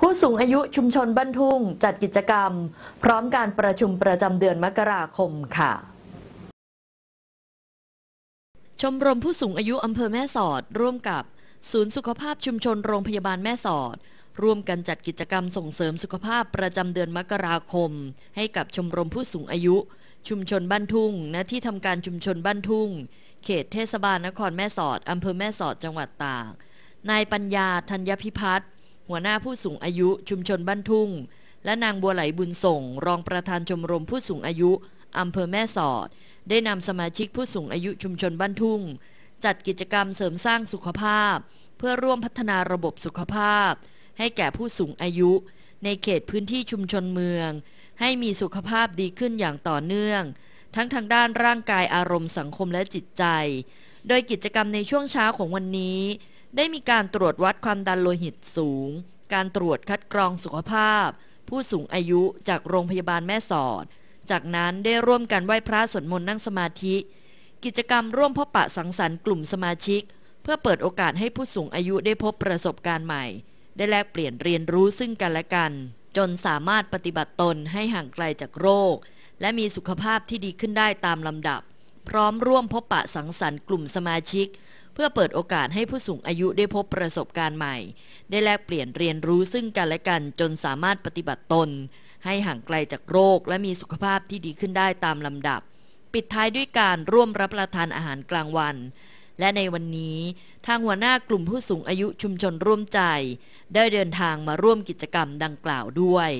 ผู้สูงอายุชุมชนบ้านทุ่งจัดกิจกรรม พร้อมการประชุมประจำเดือนมกราคมค่ะ ชมรมผู้สูงอายุอำเภอแม่สอดร่วมกับ ศูนย์สุขภาพชุมชนโรงพยาบาลแม่สอด ร่วมกันจัดกิจกรรมส่งเสริมสุขภาพประจำเดือนมกราคม ให้กับชมรมผู้สูงอายุ ชุมชนบ้านทุ่งณที่ทำการชุมชนบ้านทุ่ง เขตเทศบาลนครแม่สอดอำเภอแม่สอดจังหวัดตากนายปัญญาธัญพิพัฒน์หัวหน้าผู้สูงอายุชุมชนบ้านทุ่งและนางบัวไหลบุญส่งรองประธานชมรมผู้สูงอายุอำเภอแม่สอด ได้นำสมาชิกผู้สูงอายุชุมชนบ้านทุ่ง จัดกิจกรรมเสริมสร้างสุขภาพ เพื่อร่วมพัฒนาระบบสุขภาพ ให้แก่ผู้สูงอายุ ในเขตพื้นที่ชุมชนเมือง ให้มีสุขภาพดีขึ้นอย่างต่อเนื่อง ทั้งทางด้านร่างกายอารมณ์สังคมและจิตใจ โดยกิจกรรมในช่วงเช้าของวันนี้ได้มีการตรวจวัดความดันโลหิตสูง การตรวจคัดกรองสุขภาพ ผู้สูงอายุจากโรงพยาบาลแม่สอด จากนั้นได้ร่วมกันไหว้พระสวดมนต์นั่งสมาธิ กิจกรรมร่วมพบปะสังสรรค์กลุ่มสมาชิก เพื่อเปิดโอกาสให้ผู้สูงอายุได้พบประสบการณ์ใหม่ ได้แลกเปลี่ยนเรียนรู้ซึ่งกันและกัน จนสามารถปฏิบัติตนให้ห่างไกลจากโรค และมีสุขภาพที่ดีขึ้นได้ตามลำดับ พร้อมร่วมพบปะสังสรรค์กลุ่มสมาชิกเพื่อเปิดโอกาสให้ผู้สูงอายุได้พบประสบการณ์ใหม่ ได้แลกเปลี่ยนเรียนรู้ซึ่งกันและกันจนสามารถปฏิบัติตน ให้ห่างไกลจากโรคและมีสุขภาพที่ดีขึ้นได้ตามลำดับ ปิดท้ายด้วยการร่วมรับประทานอาหารกลางวัน และในวันนี้ทางหัวหน้ากลุ่มผู้สูงอายุชุมชนร่วมใจ ได้เดินทางมาร่วมกิจกรรมดังกล่าวด้วย